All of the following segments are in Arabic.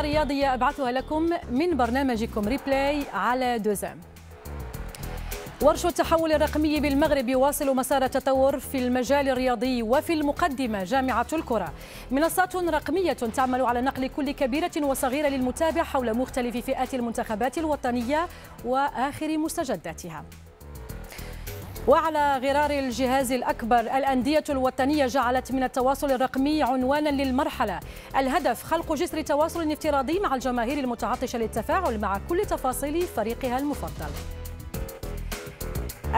رياضية أبعثها لكم من برنامجكم ريبلاي على دوزام ورش التحول الرقمي بالمغرب يواصل مسار التطور في المجال الرياضي وفي المقدمة جامعة الكرة منصات رقمية تعمل على نقل كل كبيرة وصغيرة للمتابع حول مختلف فئات المنتخبات الوطنية وآخر مستجداتها وعلى غرار الجهاز الأكبر الأندية الوطنية جعلت من التواصل الرقمي عنوانا للمرحلة الهدف خلق جسر تواصل افتراضي مع الجماهير المتعطشة للتفاعل مع كل تفاصيل فريقها المفضل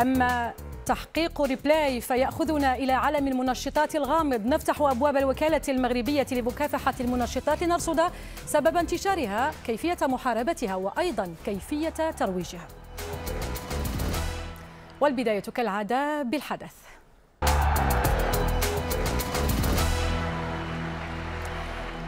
أما تحقيق ريبلاي فيأخذنا إلى عالم المنشطات الغامض نفتح أبواب الوكالة المغربية لمكافحة المنشطات نرصد سبب انتشارها كيفية محاربتها وأيضا كيفية ترويجها والبداية كالعادة بالحدث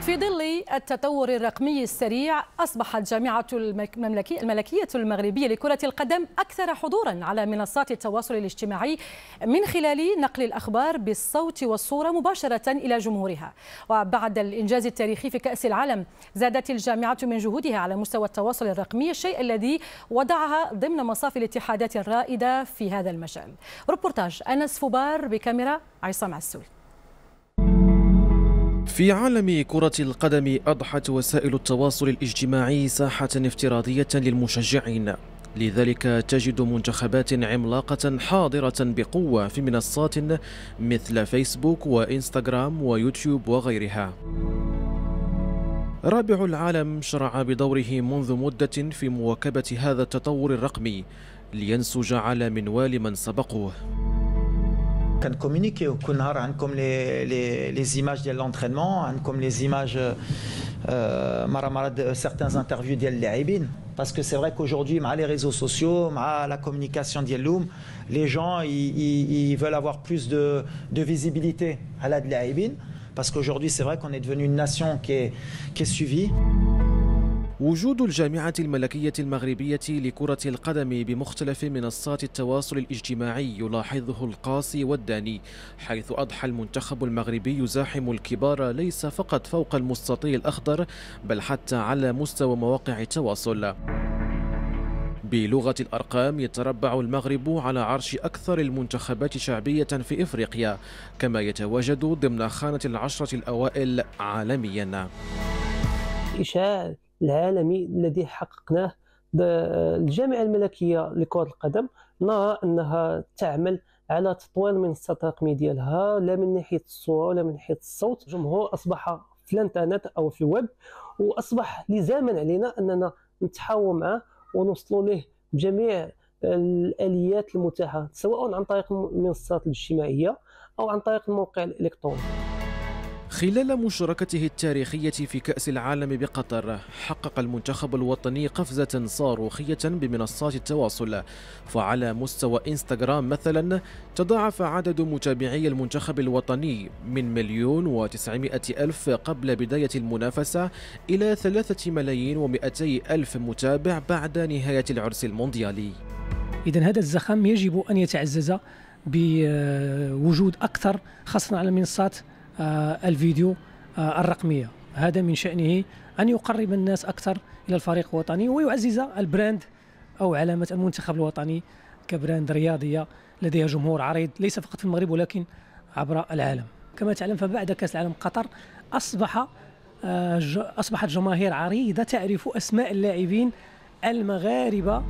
في ظل التطور الرقمي السريع أصبحت جامعة الملكية المغربية لكرة القدم أكثر حضورا على منصات التواصل الاجتماعي من خلال نقل الأخبار بالصوت والصورة مباشرة إلى جمهورها وبعد الإنجاز التاريخي في كأس العالم زادت الجامعة من جهودها على مستوى التواصل الرقمي الشيء الذي وضعها ضمن مصاف الاتحادات الرائدة في هذا المجال روبورتاج أنس فوبار بكاميرا عصام عسول في عالم كرة القدم أضحت وسائل التواصل الاجتماعي ساحة افتراضية للمشجعين لذلك تجد منتخبات عملاقة حاضرة بقوة في منصات مثل فيسبوك وإنستغرام ويوتيوب وغيرها رابع العالم شرع بدوره منذ مدة في مواكبة هذا التطور الرقمي لينسج على منوال من سبقوه de communiquer au Kunar, hein, comme les, les, images de l'entraînement, hein, comme les images euh, euh de certains interviews Parce que c'est vrai qu'aujourd'hui, les réseaux sociaux, la communication d'Elloum, les gens ils, veulent avoir plus de, visibilité à l'Ellaibin. Parce qu'aujourd'hui, c'est vrai qu'on est devenu une nation qui est, qui est suivie. وجود الجامعة الملكية المغربية لكرة القدم بمختلف منصات التواصل الاجتماعي يلاحظه القاسي والداني حيث أضحى المنتخب المغربي يزاحم الكبار ليس فقط فوق المستطيل الأخضر بل حتى على مستوى مواقع التواصل بلغة الأرقام يتربع المغرب على عرش أكثر المنتخبات شعبية في إفريقيا كما يتواجد ضمن خانة العشرة الأوائل عالمياً إشاد العالمي الذي حققناه الجامعة الملكية لكرة القدم نرى أنها تعمل على تطوير منصة الرقمية ديالها لا من ناحية الصورة ولا من ناحية الصوت الجمهور أصبح في الانترنت أو في الويب وأصبح لزاما علينا أننا نتحاوروا معه ونوصلوا له بجميع الآليات المتاحة سواء عن طريق المنصات الاجتماعية أو عن طريق الموقع الإلكتروني خلال مشاركته التاريخية في كأس العالم بقطر حقق المنتخب الوطني قفزة صاروخية بمنصات التواصل فعلى مستوى إنستغرام مثلا تضاعف عدد متابعي المنتخب الوطني من مليون وتسعمائة ألف قبل بداية المنافسة إلى ثلاثة ملايين ومئتي ألف متابع بعد نهاية العرس المونديالي إذا هذا الزخم يجب أن يتعزز بوجود أكثر خاصة على المنصات آه، الفيديو آه، الرقميه هذا من شأنه أن يقرب الناس أكثر إلى الفريق الوطني ويعزز البراند أو علامة المنتخب الوطني كبراند رياضية لديها جمهور عريض ليس فقط في المغرب ولكن عبر العالم كما تعلم فبعد كأس العالم قطر أصبح آه، أصبحت جماهير عريضة تعرف أسماء اللاعبين المغاربة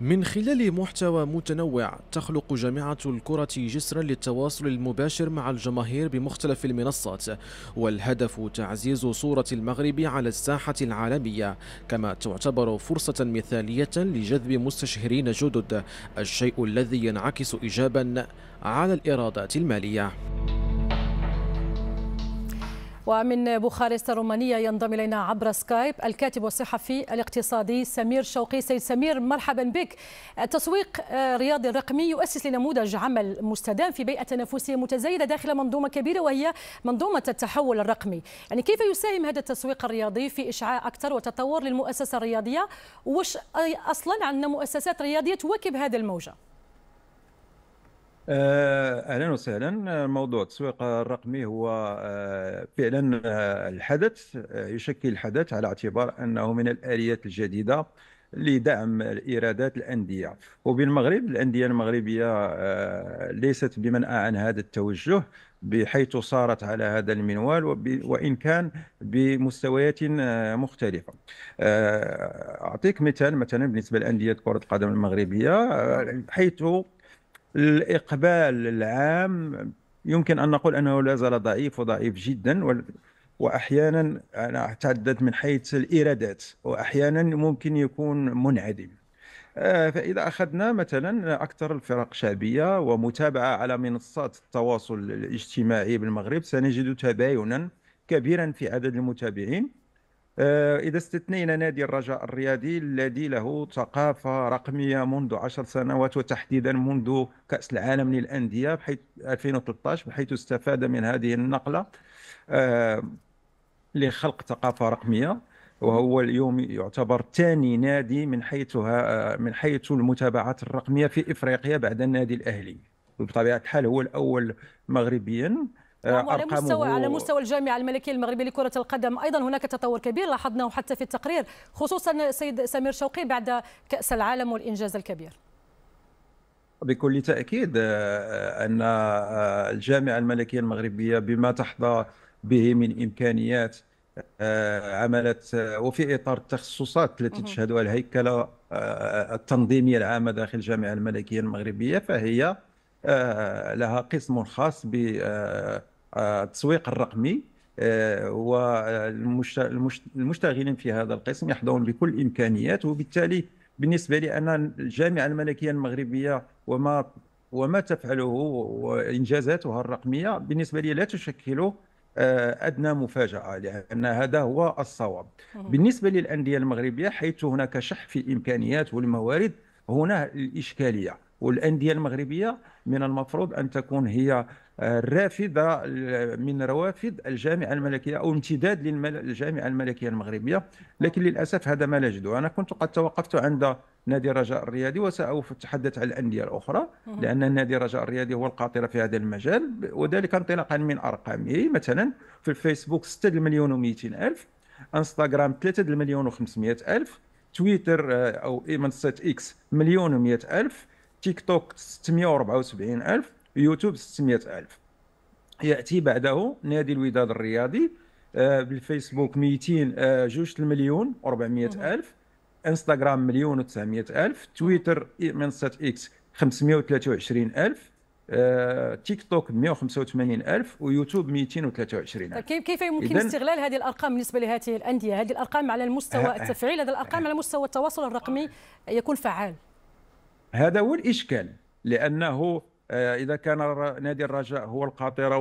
من خلال محتوى متنوع تخلق جامعة الكرة جسرا للتواصل المباشر مع الجماهير بمختلف المنصات والهدف تعزيز صورة المغرب على الساحة العالمية كما تعتبر فرصة مثالية لجذب مستشهرين جدد الشيء الذي ينعكس إيجابا على الإيرادات المالية ومن بوخارست الرومانية ينضم إلينا عبر سكايب الكاتب والصحفي الاقتصادي سمير شوقي سيد سمير مرحبا بك التسويق الرياضي آه، الرقمي يؤسس لنموذج عمل مستدام في بيئة تنافسية متزايدة داخل منظومة كبيرة وهي منظومة التحول الرقمي يعني كيف يساهم هذا التسويق الرياضي في إشعاع أكثر وتطور للمؤسسة الرياضية وش أصلا عندنا مؤسسات رياضية تواكب هذا الموجة آه، اهلا وسهلا موضوع التسويق الرقمي هو آه، فعلا آه، الحدث يشكل الحدث على اعتبار انه من الاليات الجديده لدعم ايرادات الانديه وبالمغرب الانديه المغربيه ليست بمنأى عن هذا التوجه بحيث صارت على هذا المنوال وان كان بمستويات مختلفه. اعطيك مثال مثلا بالنسبه لانديه كره القدم المغربيه حيث الإقبال العام يمكن أن نقول أنه لا زال ضعيف وضعيف جدا وأحيانا أنا أتحدث من حيث الإيرادات وأحيانا ممكن يكون منعدم آه، فإذا أخذنا مثلا أكثر الفرق شعبية ومتابعة على منصات التواصل الاجتماعي بالمغرب سنجد تباينا كبيرا في عدد المتابعين آه، إذا استثنينا نادي الرجاء الرياضي الذي له ثقافة رقمية منذ عشر سنوات وتحديدا منذ كأس العالم للأندية بحيث 2013 بحيث استفاد من هذه النقلة آه، لخلق ثقافة رقمية وهو اليوم يعتبر ثاني نادي من حيث آه، من حيث المتابعات الرقمية في إفريقيا بعد النادي الأهلي وبطبيعة الحال هو الأول مغربيا آه، على مستوى على مستوى الجامعه الملكيه المغربيه لكره القدم ايضا هناك تطور كبير لاحظناه حتى في التقرير خصوصا السيد سمير شوقي بعد كاس العالم والانجاز الكبير بكل تاكيد آه، آه، ان الجامعه الملكيه المغربيه بما تحظى به من امكانيات عملت وفي اطار التخصصات التي تشهدها الهيكله التنظيميه العامه داخل الجامعه الملكيه المغربيه فهي آه، لها قسم خاص بالتسويق آه، آه، الرقمي والمشتغلين في هذا القسم يحظون بكل الامكانيات وبالتالي بالنسبه لي انا الجامعه الملكيه المغربيه وما وما تفعله وانجازاتها الرقميه بالنسبه لي لا تشكل ادنى مفاجاه لان هذا هو الصواب بالنسبه للانديه المغربيه حيث هناك شح في الامكانيات والموارد هنا الاشكاليه والانديه المغربيه من المفروض ان تكون هي الرافده آه، آه، من روافد الجامعه الملكيه او امتداد للجامعه الملكيه المغربيه لكن للاسف هذا ما نجده انا كنت قد توقفت عند نادي الرجاء الرياضي وساتحدث اتحدث عن الانديه الاخرى لان نادي الرجاء الرياضي هو القاطره في هذا المجال وذلك انطلاقا من ارقامه مثلا في الفيسبوك 6 مليون و200 الف انستغرام 3 مليون و500 الف تويتر آه، او منصه اكس مليون و100 الف تيك توك 674 ألف يوتيوب 600 ألف يأتي بعده نادي الوداد الرياضي آه، بالفيسبوك 200 آه، جوج المليون و400 ألف انستغرام مليون و900 ألف تويتر منصة إكس 523 ألف تيك توك 185 ألف ويوتيوب 223 ألف كيف كيف يمكن استغلال هذه الأرقام بالنسبة لهذه الأندية هذه الأرقام على المستوى التفعيل هذه الأرقام على مستوى التواصل الرقمي يكون فعال هذا هو الإشكال لأنه آه، إذا كان نادي الرجاء هو القاطرة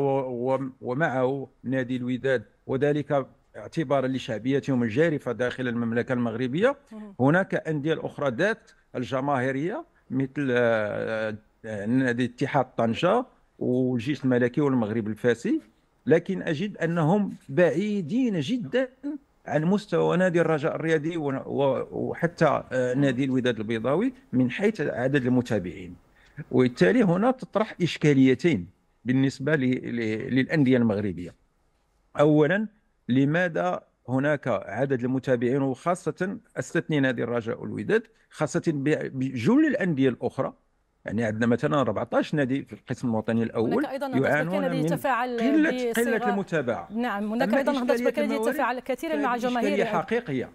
ومعه نادي الوداد وذلك اعتبارا لشعبيتهم الجارفة داخل المملكة المغربية هناك أندية أخرى ذات الجماهيرية مثل آه، آه، نادي اتحاد طنجة والجيش الملكي والمغرب الفاسي لكن أجد أنهم بعيدين جدا عن مستوى نادي الرجاء الرياضي وحتى آه، نادي الوداد البيضاوي من حيث عدد المتابعين وبالتالي هنا تطرح اشكاليتين بالنسبه للانديه المغربيه اولا لماذا هناك عدد المتابعين وخاصه استثني نادي الرجاء والوداد خاصه بجل الانديه الاخرى يعني عندنا مثلا 14 نادي في القسم الوطني الاول يعانون من قله قله المتابعه نعم هناك ايضا هضره بكري يتفاعل كثيرا مع جماهير حقيقيه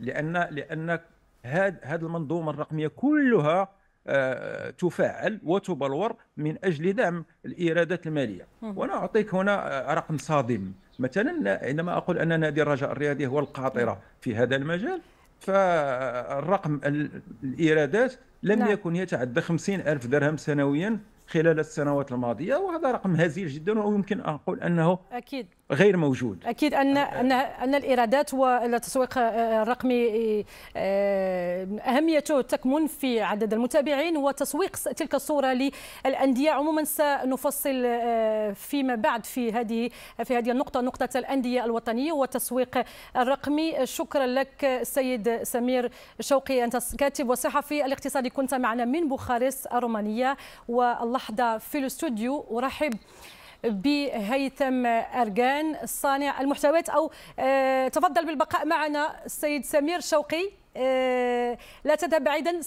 لان لان هذه المنظومه الرقميه كلها آه، تفاعل تفعل وتبلور من اجل دعم الايرادات الماليه وانا اعطيك هنا آه، رقم صادم مثلا عندما اقول ان نادي الرجاء الرياضي هو القاطره في هذا المجال فالرقم الايرادات لم نعم. يكن يتعدى 50 ألف درهم سنويا خلال السنوات الماضية وهذا رقم هزيل جدا ويمكن أن أقول أنه أكيد غير موجود اكيد ان آه. ان ان الايرادات والتسويق الرقمي آه، اهميته تكمن في عدد المتابعين وتسويق تلك الصوره للانديه عموما سنفصل آه، فيما بعد في هذه في هذه النقطه نقطه الانديه الوطنيه والتسويق الرقمي شكرا لك السيد سمير شوقي انت كاتب وصحفي الاقتصادي كنت معنا من بوخارست الرومانيه واللحظه في الاستوديو ارحب بهيثم أرجان صانع المحتويات أو آه، تفضل بالبقاء معنا السيد سمير شوقي آه، لا تذهب بعيدا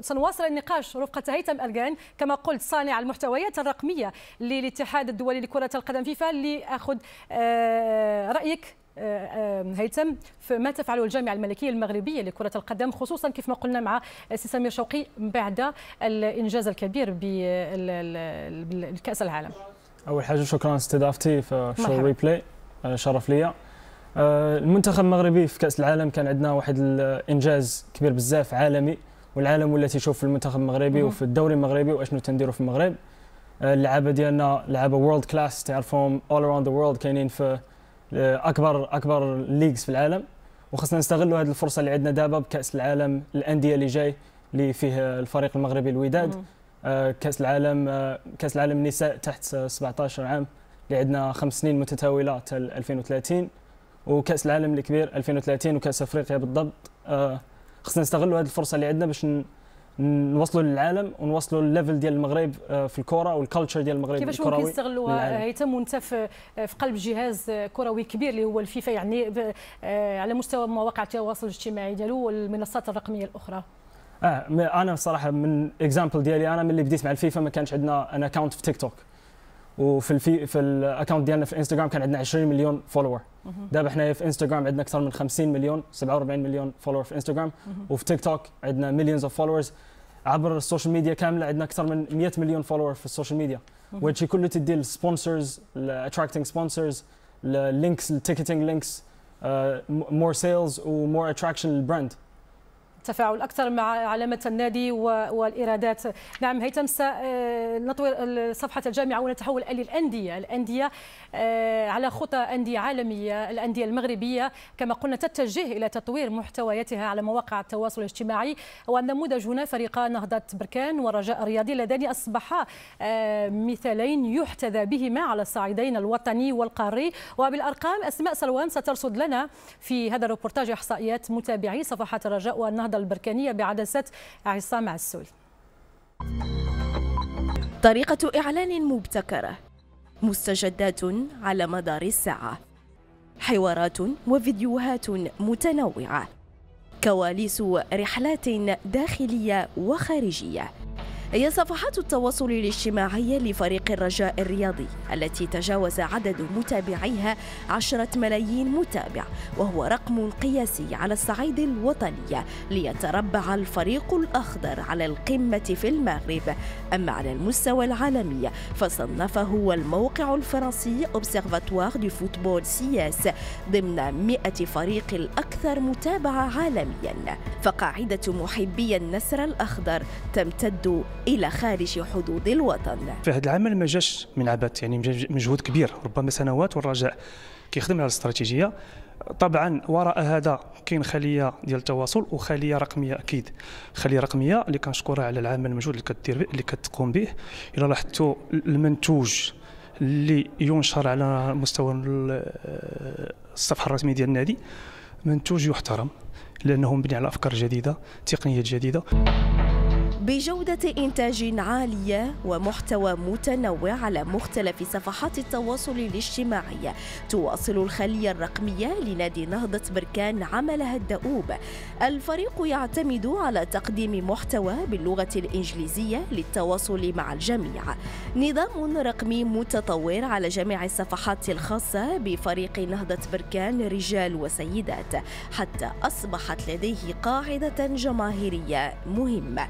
سنواصل النقاش رفقة هيثم أرجان كما قلت صانع المحتويات الرقمية للاتحاد الدولي لكرة القدم فيفا لأخذ آه، رأيك هيثم في ما تفعله الجامعه الملكيه المغربيه لكره القدم خصوصا كيف ما قلنا مع سي سمير شوقي بعد الانجاز الكبير بالكاس العالم اول حاجه شكرا استضافتي في شو ريبلاي آه، شرف ليا آه، المنتخب المغربي في كاس العالم كان عندنا واحد الانجاز كبير بزاف عالمي والعالم ولا تيشوف في المنتخب المغربي وفي الدوري المغربي واشنو تنديروا في المغرب آه، اللعابه ديالنا لعابه وورلد كلاس تعرفهم اول اراوند ذا وورلد كاينين في اكبر اكبر ليغز في العالم وخصنا نستغلوا هذه الفرصه اللي عندنا دابا بكاس العالم الانديه اللي جاي اللي فيه الفريق المغربي الوداد آه، كاس العالم آه، كاس العالم النساء تحت 17 عام اللي عندنا خمس سنين متتاوله حتى 2030 وكاس العالم الكبير 2030 وكاس افريقيا بالضبط آه، خصنا نستغلوا هذه الفرصه اللي عندنا باش نوصلوا للعالم ونوصلوا للليفل ديال المغرب آه، في الكره والكالتشر ديال المغرب كيفاش ممكن يستغلوا هيثم وانت في قلب جهاز آه، كروي كبير اللي هو الفيفا يعني آه، على مستوى مواقع التواصل الاجتماعي ديالو والمنصات الرقميه الاخرى اه انا الصراحه من اكزامبل ديالي انا ملي بديت مع الفيفا ما كانش عندنا ان اكونت في تيك توك وفي الفي في الاكونت ديالنا في انستغرام كان عندنا 20 مليون فولور دابا حنايا في انستغرام عندنا اكثر من 50 مليون 47 مليون فولور في انستغرام وفي تيك توك عندنا مليونز اوف فولورز عبر السوشيال ميديا كامله عندنا اكثر من 100 مليون فولور في السوشيال ميديا وهادشي كله تدي للسبونسرز اتراكتينغ سبونسرز لينكس التيكتنج لينكس مور سيلز ومور اتراكشن للبراند تفاعل اكثر مع علامه النادي والايرادات نعم هيثم سنطوي آه، صفحه الجامعه ونتحول للانديه الانديه آه، على خطى انديه عالميه الانديه المغربيه كما قلنا تتجه الى تطوير محتوياتها على مواقع التواصل الاجتماعي والنموذج هنا فريقا نهضه بركان والرجاء الرياضي اللذان اصبحا آه، مثالين يحتذى بهما على الصعيدين الوطني والقاري وبالارقام اسماء سلوان سترصد لنا في هذا الريبورتاج احصائيات متابعي صفحه الرجاء والنهضه النهضة البركانية بعدسة عصام عسول طريقة إعلان مبتكرة مستجدات على مدار الساعة حوارات وفيديوهات متنوعة كواليس رحلات داخلية وخارجية هي صفحات التواصل الاجتماعي لفريق الرجاء الرياضي التي تجاوز عدد متابعيها عشرة ملايين متابع وهو رقم قياسي على الصعيد الوطني ليتربع الفريق الأخضر على القمة في المغرب أما على المستوى العالمي فصنفه الموقع الفرنسي Observatoire du Football سياس ضمن 100 فريق الأكثر متابعة عالميا فقاعدة محبي النسر الأخضر تمتد الى خارج حدود الوطن. في هذا العمل ما جاش من عبث يعني مجهود كبير ربما سنوات والرجاء كيخدم على الاستراتيجيه طبعا وراء هذا كاين خليه ديال التواصل وخليه رقميه اكيد خليه رقميه اللي كنشكرها على العمل المجهود اللي كدير اللي كتقوم به الى لاحظتوا المنتوج اللي ينشر على مستوى الصفحه الرسميه ديال النادي منتوج يحترم لانه مبني على افكار جديده تقنيات جديده بجودة إنتاج عالية ومحتوى متنوع على مختلف صفحات التواصل الاجتماعي تواصل الخلية الرقمية لنادي نهضة بركان عملها الدؤوب الفريق يعتمد على تقديم محتوى باللغة الإنجليزية للتواصل مع الجميع نظام رقمي متطور على جميع الصفحات الخاصة بفريق نهضة بركان رجال وسيدات حتى أصبحت لديه قاعدة جماهيرية مهمة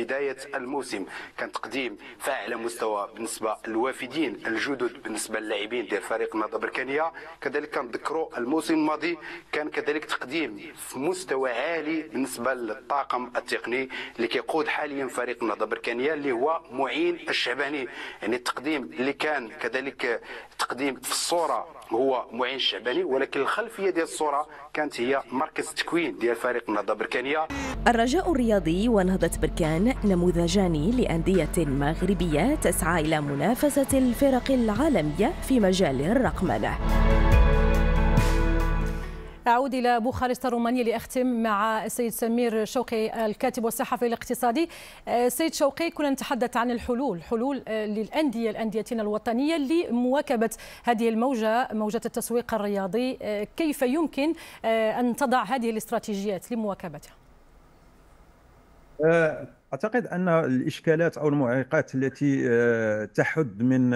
بداية الموسم كان تقديم فاعل مستوى بالنسبة للوافدين الجدد بالنسبة للاعبين ديال فريق النهضة البركانية كذلك كنذكروا الموسم الماضي كان كذلك تقديم في مستوى عالي بالنسبة للطاقم التقني اللي كيقود حاليا فريق النهضة البركانية اللي هو معين الشعباني يعني التقديم اللي كان كذلك تقديم في الصورة هو معين الشعباني ولكن الخلفيه ديال الصوره كانت هي مركز تكوين ديال فريق النهضه البركانيه الرجاء الرياضي ونهضه بركان نموذجان لانديه مغربيه تسعى الى منافسه الفرق العالميه في مجال الرقمنه أعود إلى بوخارست الرومانية لأختم مع السيد سمير شوقي الكاتب والصحفي الاقتصادي آه، سيد شوقي كنا نتحدث عن الحلول حلول آه، للأندية لأنديتنا الوطنية لمواكبة هذه الموجة موجة التسويق الرياضي آه، كيف يمكن أن تضع هذه الاستراتيجيات لمواكبتها اعتقد ان الاشكالات او المعيقات التي تحد من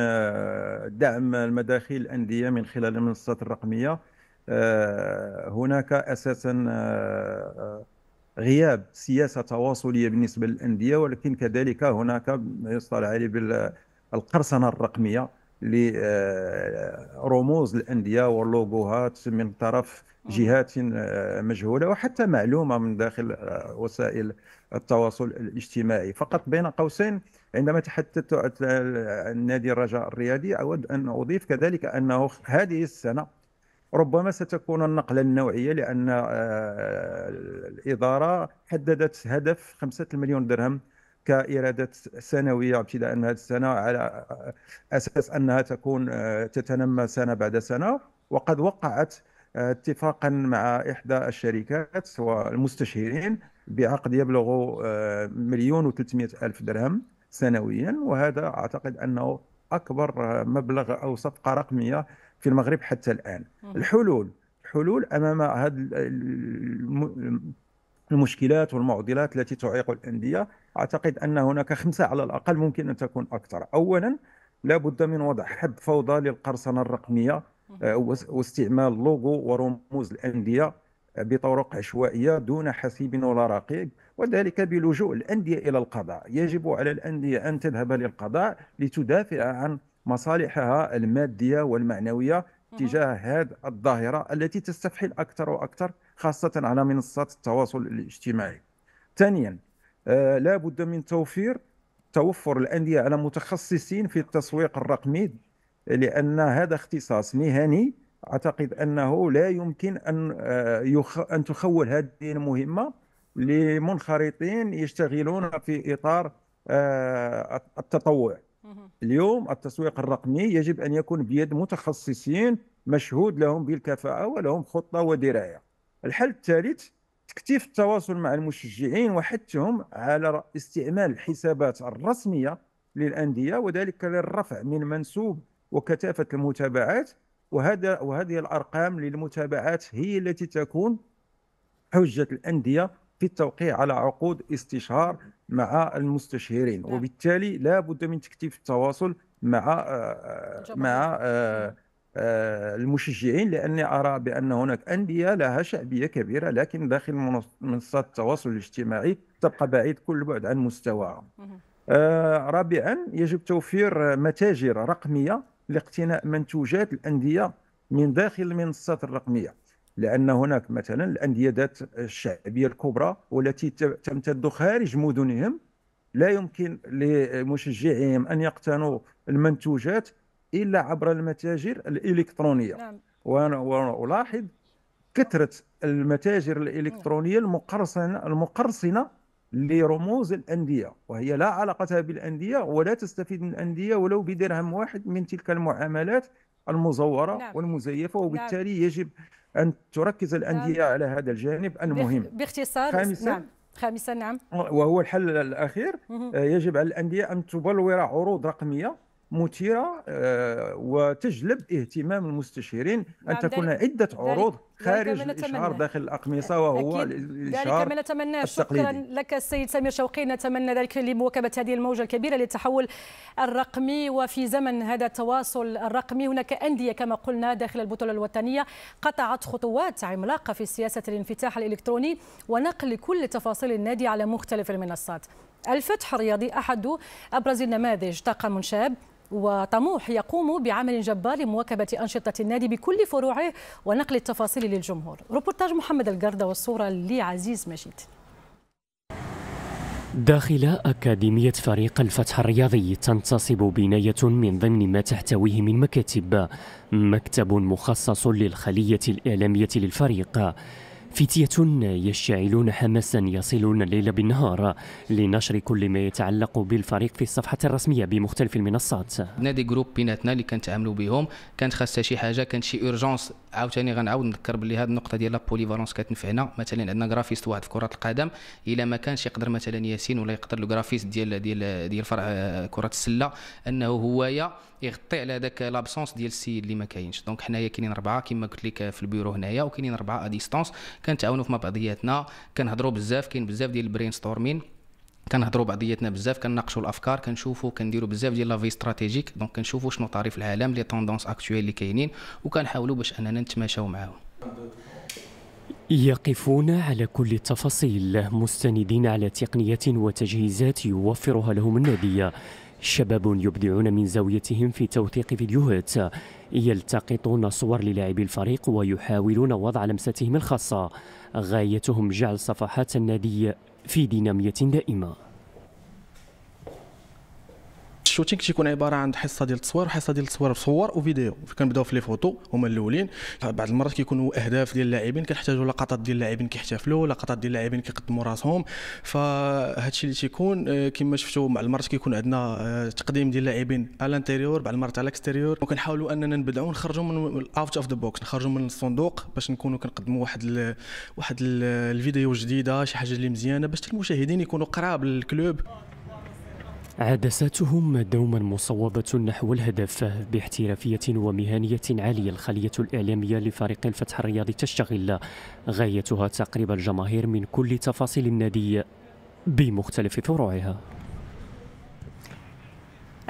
دعم المداخيل الانديه من خلال المنصات الرقميه آه، هناك اساسا آه، آه، غياب سياسه تواصليه بالنسبه للانديه ولكن كذلك هناك ما يصطلح عليه بالقرصنه الرقميه لرموز الانديه واللوغوهات من طرف جهات مجهوله وحتى معلومه من داخل وسائل التواصل الاجتماعي فقط بين قوسين عندما تحدثت عن نادي الرجاء الرياضي اود ان اضيف كذلك انه هذه السنه ربما ستكون النقلة النوعية لأن آه، الإدارة حددت هدف خمسة مليون درهم كإيرادات سنوية ابتداء من هذه السنة على آه، أساس أنها تكون آه، تتنمى سنة بعد سنة وقد وقعت اتفاقا مع إحدى الشركات والمستشهرين بعقد يبلغ مليون وثلاثمائة ألف درهم سنويا وهذا أعتقد أنه أكبر مبلغ أو صفقة رقمية في المغرب حتى الآن الحلول الحلول أمام هذه المشكلات والمعضلات التي تعيق الأندية أعتقد أن هناك خمسة على الأقل ممكن أن تكون أكثر أولا لا بد من وضع حد فوضى للقرصنة الرقمية آه، واستعمال لوغو ورموز الأندية بطرق عشوائية دون حسيب ولا رقيب وذلك بلجوء الأندية إلى القضاء يجب على الأندية أن تذهب للقضاء لتدافع عن مصالحها الماديه والمعنويه تجاه هذه الظاهره التي تستفحل اكثر واكثر خاصه على منصات التواصل الاجتماعي. ثانيا آه لا بد من توفير توفر الانديه على متخصصين في التسويق الرقمي لان هذا اختصاص مهني اعتقد انه لا يمكن ان آه، يخ... ان تخول هذه المهمه لمنخرطين يشتغلون في اطار آه، التطوع. اليوم التسويق الرقمي يجب أن يكون بيد متخصصين مشهود لهم بالكفاءة ولهم خطة ودراية الحل الثالث تكثيف التواصل مع المشجعين وحثهم على استعمال الحسابات الرسمية للأندية وذلك للرفع من منسوب وكثافة المتابعات وهذا وهذه الأرقام للمتابعات هي التي تكون حجة الأندية في التوقيع على عقود استشهار مع المستشهرين نعم. وبالتالي لا بد من تكثيف التواصل مع آه، آه، مع آه، نعم. المشجعين لاني ارى بان هناك انديه لها شعبيه كبيره لكن داخل منصات التواصل الاجتماعي تبقى بعيد كل بعد عن مستواها رابعا يجب توفير متاجر رقميه لاقتناء منتوجات الانديه من داخل المنصات الرقميه لان هناك مثلا الانديه ذات الشعبيه الكبرى والتي تمتد خارج مدنهم لا يمكن لمشجعيهم ان يقتنوا المنتوجات الا عبر المتاجر الالكترونيه نعم. وانا الاحظ كثره المتاجر الالكترونيه المقرصنه المقرصنه لرموز الانديه وهي لا علاقه بالانديه ولا تستفيد من الانديه ولو بدرهم واحد من تلك المعاملات المزوره نعم. والمزيفه نعم. وبالتالي نعم. يجب أن تركز الأندية نعم. على هذا الجانب المهم باختصار خامسا نعم خامسا نعم وهو الحل الأخير مه. آه، يجب على الأندية أن تبلور عروض رقمية مثيره آه، وتجلب اهتمام المستشارين ان نعم، تكون عده عروض خارج الاشهار داخل الاقمصه وهو الاشهار ذلك ما شكرا لك السيد سمير شوقي نتمنى ذلك لمواكبه هذه الموجه الكبيره للتحول الرقمي وفي زمن هذا التواصل الرقمي هناك انديه كما قلنا داخل البطوله الوطنيه قطعت خطوات عملاقه في سياسه الانفتاح الالكتروني ونقل كل تفاصيل النادي على مختلف المنصات الفتح الرياضي احد ابرز النماذج طاقم شاب وطموح يقوم بعمل جبار لمواكبة أنشطة النادي بكل فروعه ونقل التفاصيل للجمهور روبورتاج محمد القردة والصورة لعزيز مجيد داخل أكاديمية فريق الفتح الرياضي تنتصب بناية من ضمن ما تحتويه من مكاتب مكتب مخصص للخلية الإعلامية للفريق فتية يشتعلون حماسا يصلون الليل بالنهار لنشر كل ما يتعلق بالفريق في الصفحة الرسمية بمختلف المنصات. نادي دي جروب بيناتنا اللي كنتعاملوا بهم كانت خاصها شي حاجة كانت شي اورجونس عاوتاني غنعاود نذكر باللي هذه النقطة ديال لابوليفالونس كتنفعنا مثلا عندنا جرافيست واحد في كرة القدم إلا ما كانش يقدر مثلا ياسين ولا يقدر الجرافيست ديال ديال ديال فرع آه، كرة السلة أنه هوايا يغطي على هذاك لابسونس ديال السيد اللي ما كاينش دونك حنايا كاينين اربعه كما قلت لك في البيرو هنايا وكاينين اربعه ديستونس كنتعاونوا في بعضياتنا كنهضروا بزاف كاين بزاف ديال البرين ستورمين كنهضروا بعضياتنا بزاف كنناقشوا الافكار كنشوفوا كنديروا بزاف ديال لافي استراتيجيك دونك كنشوفوا شنو طاري في العالم لي طوندونس اكطويل اللي كاينين وكنحاولوا باش اننا نتماشاو معاهم يقفون على كل التفاصيل مستندين على تقنيات وتجهيزات يوفرها لهم الناديه شباب يبدعون من زاويتهم في توثيق فيديوهات يلتقطون صور للاعبي الفريق ويحاولون وضع لمستهم الخاصة غايتهم جعل صفحات النادي في دينامية دائمة الشوتينغ كيكون عباره عن حصه ديال التصوير وحصه ديال التصوير صور وفيديو كنبداو في لي فوتو هما الاولين بعض المرات كيكونوا اهداف ديال اللاعبين كنحتاجوا لقطات ديال اللاعبين كيحتفلوا لقطات ديال اللاعبين كيقدموا راسهم فهادشي اللي تيكون آه، كما شفتوا بعض المرات كيكون عندنا آه، تقديم ديال اللاعبين على الانتيريور بعض المرات على الاكستيريور وكنحاولوا اننا نبداو نخرجوا من اوت اوف ذا بوكس نخرجوا من الصندوق باش نكونوا كنقدموا واحد الـ واحد الفيديو جديده شي حاجه اللي مزيانه باش المشاهدين يكونوا قراب للكلوب عدساتهم دوما مصوبة نحو الهدف باحترافية ومهنية عالية الخلية الإعلامية لفريق الفتح الرياضي تشتغل غايتها تقريب الجماهير من كل تفاصيل النادي بمختلف فروعها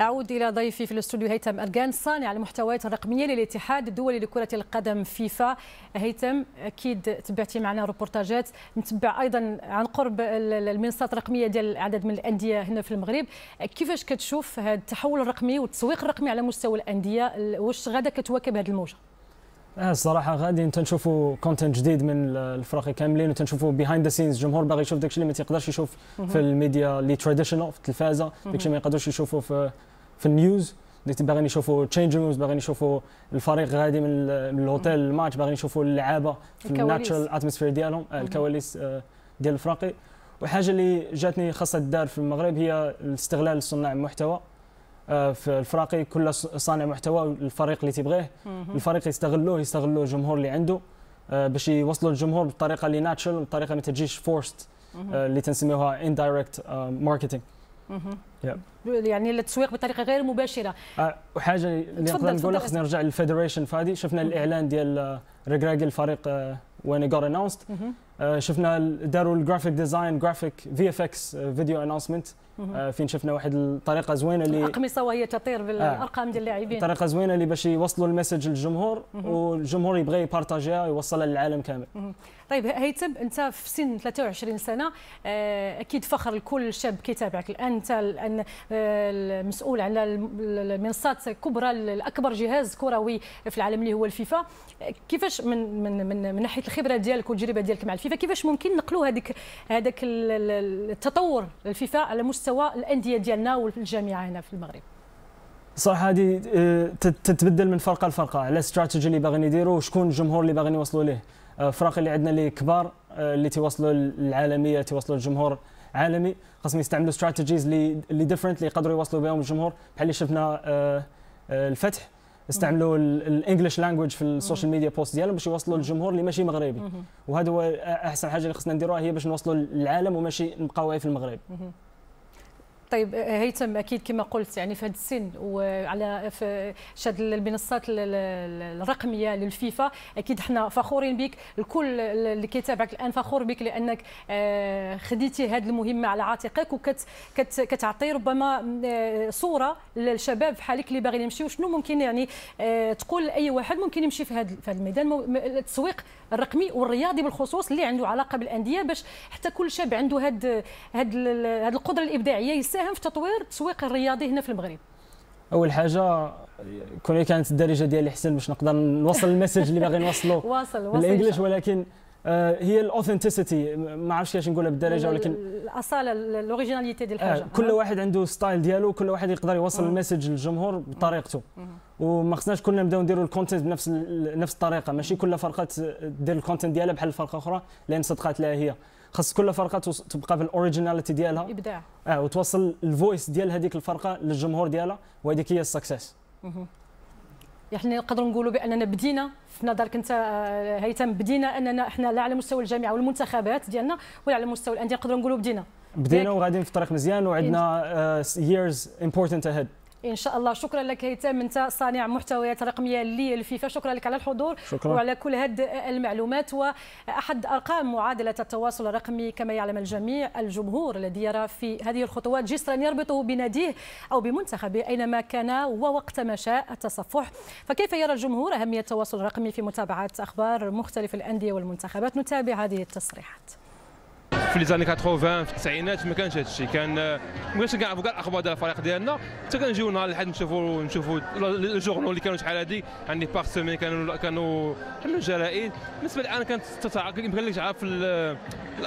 أعود إلى ضيفي في الاستوديو هيثم ألقان صانع المحتويات الرقمية للاتحاد الدولي لكرة القدم فيفا هيثم أكيد تبعتي معنا روبورتاجات نتبع أيضا عن قرب المنصات الرقمية ديال عدد من الأندية هنا في المغرب كيفاش كتشوف هذا التحول الرقمي والتسويق الرقمي على مستوى الأندية واش غادا كتواكب هذه الموجة الصراحه آه، غادي تنشوفوا كونتنت جديد من الفرق كاملين وتنشوفوا بيهايند ذا سينز الجمهور باغي يشوف داكشي اللي ما تيقدرش يشوف في الميديا اللي تراديشنال في التلفازه داكشي ما يقدرش يشوفوا في في النيوز باغيين يشوفوا تشينج رومز باغيين يشوفوا الفريق غادي من, الهوتيل الماتش باغيين يشوفوا اللعابه في الناتشرال اتموسفير ديالهم الكواليس آه، ديال الفرقي وحاجه اللي جاتني خاصه الدار في المغرب هي استغلال صناع المحتوى آه، في الفراقي كل صانع محتوى الفريق اللي تبغيه الفريق يستغلوه يستغلوه الجمهور اللي عنده آه، باش يوصلوا للجمهور بطريقه اللي ناتشرال بطريقه ما تجيش فورست اللي تنسميوها اندايركت ماركتينغ yeah. يعني التسويق بطريقه غير مباشره آه، وحاجه اللي نقدر نقول خصنا نرجع للفيدريشن فادي شفنا الاعلان ديال ريغراغ الفريق وين جار اناونست شفنا داروا الجرافيك ديزاين جرافيك في اف اكس فيديو اناونسمنت فين شفنا واحد الطريقه زوينه اللي الاقمصه وهي تطير بالارقام آه، ديال اللاعبين طريقه زوينه اللي باش يوصلوا المسج للجمهور والجمهور يبغى يبارطاجيها يوصلها للعالم كامل طيب هيثم انت في سن 23 سنه آه، اكيد فخر لكل شاب كيتابعك الان انت الان آه، المسؤول على المنصات كبرى الاكبر جهاز كروي في العالم اللي هو الفيفا كيفاش من من من, من ناحيه الخبره ديالك والتجربه ديالك مع الفيفا كيفاش ممكن نقلوا هذيك هذاك التطور الفيفا على مستوى الانديه ديالنا والجامعه هنا في المغرب صح هذه آه، تتبدل من فرقه لفرقه على الاستراتيجي اللي باغيين نديرو وشكون الجمهور اللي باغيين نوصلوا ليه الفرق آه، اللي عندنا اللي كبار آه، اللي تيوصلوا للعالميه تيوصلوا للجمهور عالمي خاصهم يستعملوا استراتيجيز اللي ديفرنت اللي يقدروا يوصلوا بهم الجمهور بحال اللي شفنا آه، الفتح استعملوا الانجلش لانجويج في السوشيال ميديا بوست ديالهم باش يوصلوا للجمهور اللي ماشي مغربي وهذا هو احسن حاجه اللي خصنا نديروها هي باش نوصلوا للعالم وماشي نبقاو في المغرب طيب آه، هيثم اكيد كما قلت يعني في هذا السن وعلى في شاد المنصات الرقميه للفيفا اكيد حنا فخورين بك الكل اللي كيتابعك الان فخور بك لانك آه، خديتي هذه المهمه على عاتقك وكتعطي ربما آه، صوره للشباب بحالك اللي باغيين يمشي شنو ممكن يعني تقول لاي واحد ممكن يمشي في هذا الميدان التسويق الرقمي والرياضي بالخصوص اللي عنده علاقه بالانديه باش حتى كل شاب عنده هذه القدره الابداعيه يساعد يساهم في تطوير التسويق الرياضي هنا في المغرب اول حاجه كون كانت الدارجه ديالي احسن باش نقدر نوصل المسج اللي باغي نوصله واصل واصل بالانجلش ولكن آه، هي الاوثنتيسيتي ما عرفتش كيفاش نقولها بالدارجه ولكن الاصاله الاوريجيناليتي ديال آه، الحاجه كل واحد عنده ستايل ديالو كل واحد يقدر يوصل المسج للجمهور بطريقته وما خصناش كلنا نبداو نديروا الكونتنت بنفس نفس الطريقه ماشي كل فرقه دير الكونتنت ديالها بحال الفرقه اخرى لان صدقات لها هي خاص كل فرقه تبقى في الاوريجيناليتي ديالها الابداع اه وتوصل الفويس ديال هذيك الفرقه للجمهور ديالها وهذيك هي السكسيس يعني نقدروا نقولوا باننا بدينا في نظرك انت آه، هيثم بدينا اننا احنا لا على مستوى الجامعه والمنتخبات ديالنا ولا على مستوى الانديه نقدروا نقولوا بدينا بدينا وغاديين في طريق مزيان وعندنا ييرز امبورتنت اهيد ان شاء الله شكرا لك هيثم انت صانع محتويات رقميه للفيفا شكرا لك على الحضور شكرا. وعلى كل هذه المعلومات واحد ارقام معادله التواصل الرقمي كما يعلم الجميع الجمهور الذي يرى في هذه الخطوات جسرا يربطه بناديه او بمنتخبه اينما كان ووقت ما شاء التصفح فكيف يرى الجمهور اهميه التواصل الرقمي في متابعه اخبار مختلف الانديه والمنتخبات نتابع هذه التصريحات في لي زاني 80 في التسعينات ما كانش هذا الشيء كان ما كانش كاع كاع الاخبار ديال الفريق ديالنا حتى كنجيو نهار الاحد نشوفوا نشوفوا لي جورنو اللي كانوا شحال هادي عندي باغ سومين كانوا كانوا حلوا الجرائد بالنسبه الان كانت يمكن كانش تعرف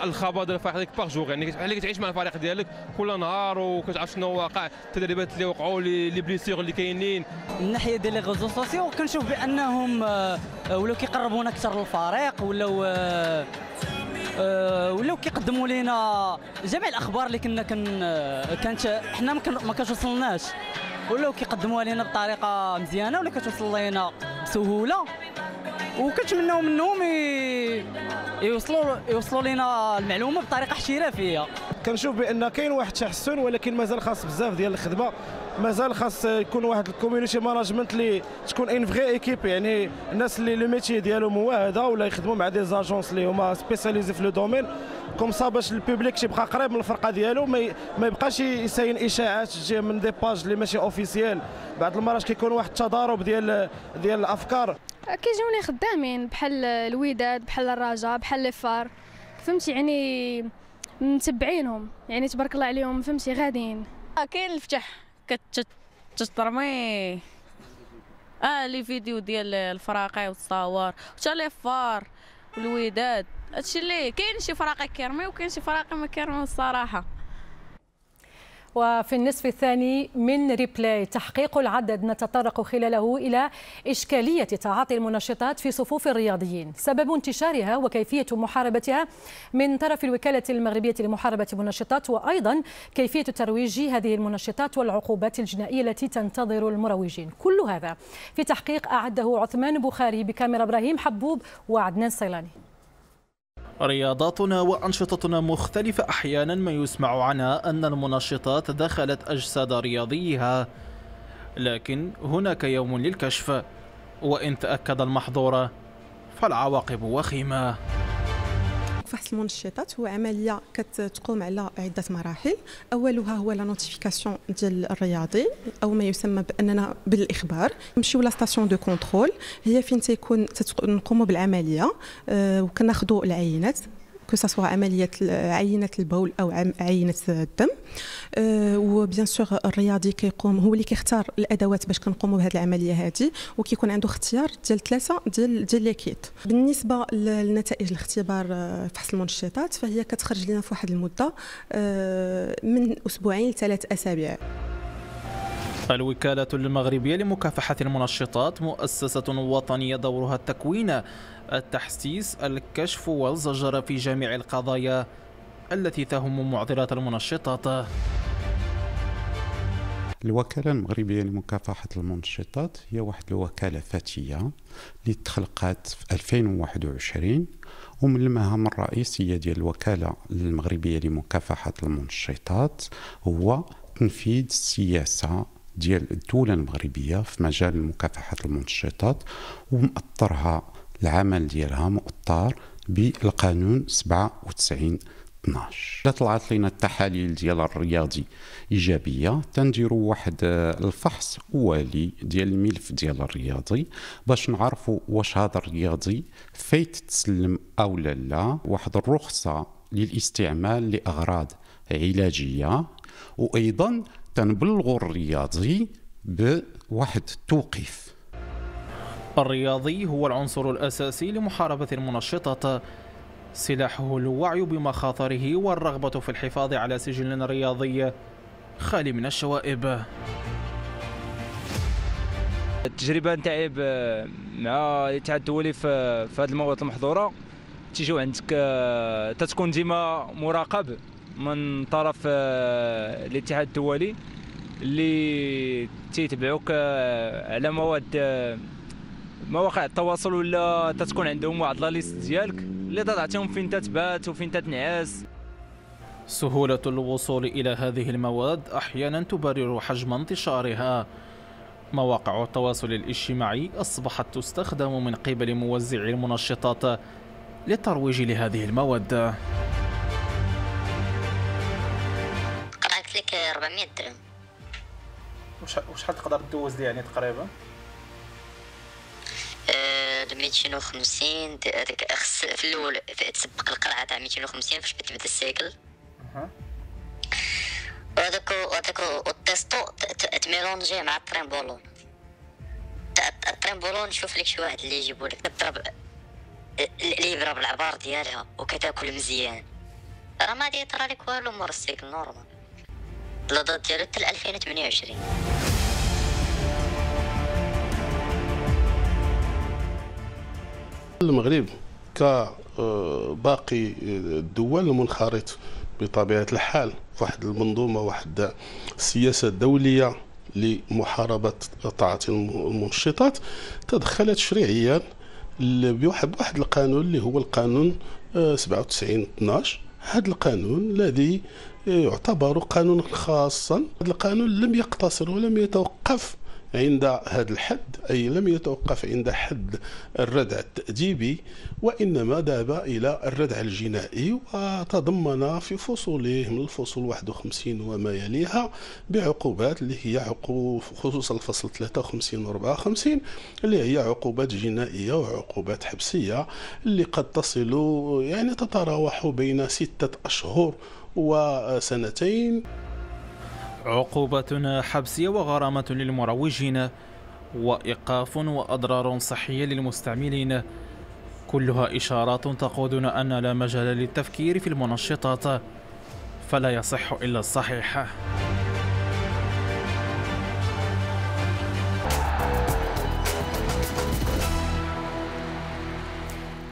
الخبر ديال الفريق ديالك باغ جور يعني بحال كتعيش مع الفريق ديالك كل نهار وكتعرف شنو واقع التدريبات اللي وقعوا لي بليسيغ اللي كاينين من الناحيه ديال لي غوزو سوسيو كنشوف بانهم آه، ولاو كيقربونا اكثر للفريق ولاو آه، آه، ولاو كيقدموا لينا جميع الاخبار اللي كنا كن آه، كانت حنا ما كنوصلناش ولاو كيقدموها لينا بطريقه مزيانه ولا كتوصل لينا بسهوله وكنتمناو منهم يوصلوا يوصلوا لينا المعلومه بطريقه احترافيه كنشوف بان كاين واحد التحسن ولكن مازال خاص بزاف ديال الخدمه مازال خاص يكون واحد الكوميونيتي مانجمنت اللي تكون ان فغي ايكيب يعني الناس اللي لو ميتي ديالهم هو هذا ولا يخدموا مع دي زاجونس اللي هما سبيساليزي في لو دومين كوم سا باش البوبليك تيبقى قريب من الفرقه ديالو ما يبقاش يساين اشاعات تجي من دي باج اللي ماشي اوفيسيال بعض المرات كيكون واحد التضارب ديال ديال الافكار كيجوني خدامين بحال الوداد بحال الرجاء بحال لي فار فهمتي يعني متبعينهم يعني تبارك الله عليهم فهمتي غاديين آه، كاين الفتح كتترمي اه لي فيديو ديال الفراقي والصور وتا لي فار والوداد هادشي اللي كاين شي فراقي كيرمي وكاين شي فراقي ما كيرميو الصراحه وفي النصف الثاني من ريبلاي تحقيق العدد نتطرق خلاله إلى إشكالية تعاطي المنشطات في صفوف الرياضيين سبب انتشارها وكيفية محاربتها من طرف الوكالة المغربية لمحاربة المنشطات وأيضا كيفية ترويج هذه المنشطات والعقوبات الجنائية التي تنتظر المروجين كل هذا في تحقيق أعده عثمان بخاري بكاميرا إبراهيم حبوب وعدنان سيلاني رياضاتنا وأنشطتنا مختلفة أحيانا ما يسمع عنها أن المنشطات دخلت أجساد رياضيها لكن هناك يوم للكشف وإن تأكد المحظور فالعواقب وخيمة فحص المنشطات هو عمليه كتقوم على عده مراحل اولها هو لا نوتيفيكاسيون ديال الرياضي او ما يسمى باننا بالاخبار نمشيو لا ستاسيون دو كونترول هي فين تيكون تتق... نقوموا بالعمليه آه، وكناخذوا العينات que ce soit عملية عينة البول أو عينة الدم وبيان سور الرياضي كيقوم هو اللي كيختار الأدوات باش كنقوموا بهذه العملية هذه وكيكون عنده اختيار ديال ثلاثة ديال ديال ليكيت بالنسبة لنتائج الاختبار فحص المنشطات فهي كتخرج لنا في واحد المدة من أسبوعين لثلاث أسابيع الوكالة المغربية لمكافحة المنشطات مؤسسة وطنية دورها التكوين التحسيس الكشف والزجر في جميع القضايا التي تهم معضلات المنشطات الوكالة المغربية لمكافحة المنشطات هي واحد الوكالة فاتية اللي تخلقت في 2021 ومن المهام الرئيسية ديال الوكالة المغربية لمكافحة المنشطات هو تنفيذ السياسة ديال الدولة المغربية في مجال مكافحة المنشطات ومأثرها العمل ديالها مؤطر بالقانون 97 12 طلعت لنا التحاليل ديال الرياضي ايجابيه تنديروا واحد آه، الفحص اولي ديال الملف ديال الرياضي باش نعرفوا واش هذا الرياضي فايت تسلم او لا لا واحد الرخصه للاستعمال لاغراض علاجيه وايضا تنبلغوا الرياضي بواحد التوقيف الرياضي هو العنصر الأساسي لمحاربة المنشطة سلاحه الوعي بمخاطره والرغبة في الحفاظ على سجل رياضي خالي من الشوائب التجربه نتاعي آه، مع الاتحاد الدولي في هذه المواد المحظوره تيجيو عندك آه، تتكون ديما مراقب من طرف آه، الاتحاد الدولي اللي تيتبعوك على مواد مواقع التواصل ولا تتكون عندهم واحد لا ليست ديالك اللي تعطيهم فين تتبات وفين تتنعس سهولة الوصول إلى هذه المواد أحيانا تبرر حجم انتشارها مواقع التواصل الاجتماعي أصبحت تستخدم من قبل موزعي المنشطات للترويج لهذه المواد قطعت لك 400 درهم وشحال تقدر تدوز يعني تقريبا آه، ميتين وخمسين هذاك خص في الاول تسبق القلعه تاع ميتين وخمسين فاش بتبدا السيكل وهذاك وهذاك التيستو تميلونجي مع الترامبولون الترامبولون شوف لك شي واحد اللي يجيبو لك تضرب اللي يضرب العبار ديالها وكتاكل مزيان راه ما غادي يطرى لك والو مور السيكل نورمال لا دات ديالو حتى 2028 المغرب كباقي الدول المنخرط بطبيعة الحال واحد المنظومة واحد السياسة دولية لمحاربة تعاطي المنشطات تدخلت تشريعيا بواحد واحد القانون اللي هو القانون 97 12 هذا القانون الذي يعتبر قانون خاصا هذا القانون لم يقتصر ولم يتوقف عند هذا الحد أي لم يتوقف عند حد الردع التأديبي وإنما ذهب إلى الردع الجنائي وتضمن في فصوله من الفصول 51 وما يليها بعقوبات اللي هي عقوب خصوصا الفصل 53 و 54 اللي هي عقوبات جنائية وعقوبات حبسية اللي قد تصل يعني تتراوح بين ستة أشهر وسنتين عقوبة حبسية وغرامة للمروجين وإيقاف وأضرار صحية للمستعملين كلها إشارات تقودنا أن لا مجال للتفكير في المنشطات فلا يصح إلا الصحيح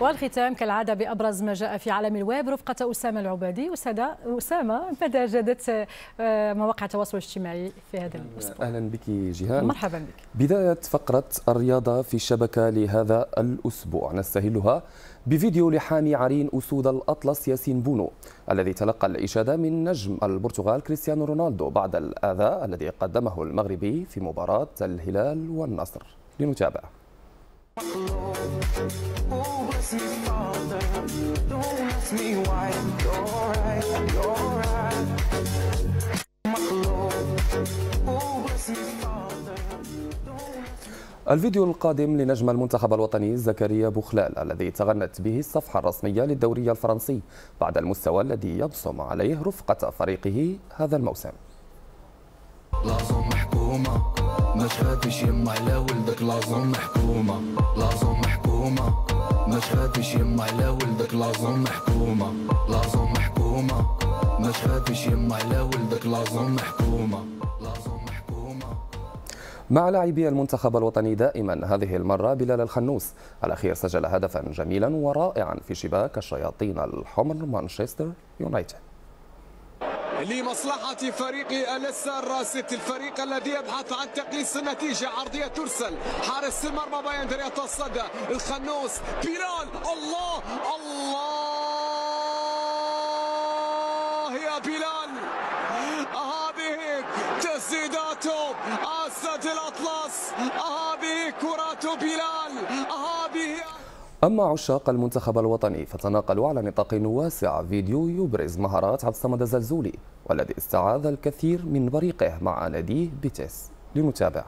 والختام كالعادة بأبرز ما جاء في عالم الويب رفقة أسامة العبادي أسادة أسامة مدى جادت آه، مواقع التواصل الاجتماعي في هذا الأسبوع أهلا بك جيهان مرحبا بك بداية فقرة الرياضة في الشبكة لهذا الأسبوع نستهلها بفيديو لحامي عرين أسود الأطلس ياسين بونو الذي تلقى الإشادة من نجم البرتغال كريستيانو رونالدو بعد الأذى الذي قدمه المغربي في مباراة الهلال والنصر لنتابع الفيديو القادم لنجم المنتخب الوطني زكريا بوخلال الذي تغنت به الصفحة الرسمية للدوري الفرنسي بعد المستوى الذي يبصم عليه رفقة فريقه هذا الموسم لازم حكومة ما شافش يما على ولدك لازم حكومة لازم حكومة ما شافش يما على ولدك لازم حكومة لازم حكومة ما شافش يما على ولدك لازم حكومة لازم مع لاعبي المنتخب الوطني دائما هذه المرة بلال الخنوس الأخير سجل هدفا جميلا ورائعا في شباك الشياطين الحمر مانشستر يونايتد لمصلحة فريق الاسر سيتي الفريق الذي يبحث عن تقليص النتيجة عرضية ترسل حارس المرمى ما يقدر يتصدى الخنوس بيرال الله الله يا بلال هذه تسديداته أسد الأطلس هذه كرة بلال أما عشاق المنتخب الوطني فتناقلوا على نطاق واسع فيديو يبرز مهارات عبد الصمد الزلزولي والذي استعاذ الكثير من بريقه مع ناديه بيتيس لنتابع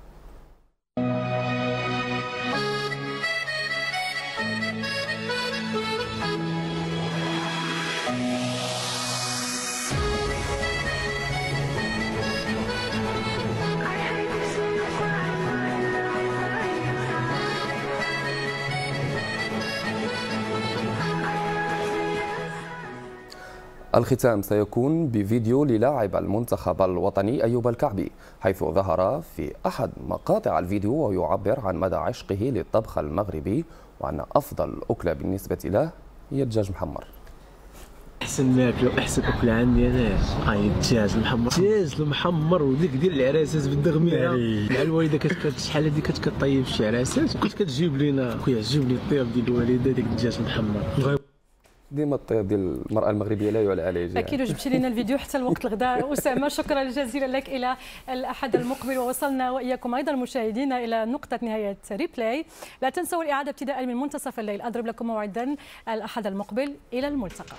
الختام سيكون بفيديو للاعب المنتخب الوطني أيوب الكعبي حيث ظهر في أحد مقاطع الفيديو ويعبر عن مدى عشقه للطبخ المغربي وأن أفضل أكلة بالنسبة له هي الدجاج محمر احسن ماكله واحسن اكله عندي انايا هي الدجاج المحمر الدجاج المحمر وديك ديال العراسات بالدغميه مع الوالده كانت شحال هذيك كانت كطيب شي عراسات وكنت كتجيب لينا خويا جيب لي الطياب ديال الوالده ديك الدجاج المحمر ديما الطير ديال المراه المغربيه لا يعلى عليه يعني. اكيد جبتي لنا الفيديو حتى الوقت الغداء اسامه شكرا جزيلا لك الى الاحد المقبل ووصلنا واياكم ايضا مشاهدينا الى نقطه نهايه ريبلاي لا تنسوا الاعاده ابتداء من منتصف الليل اضرب لكم موعدا الاحد المقبل الى الملتقى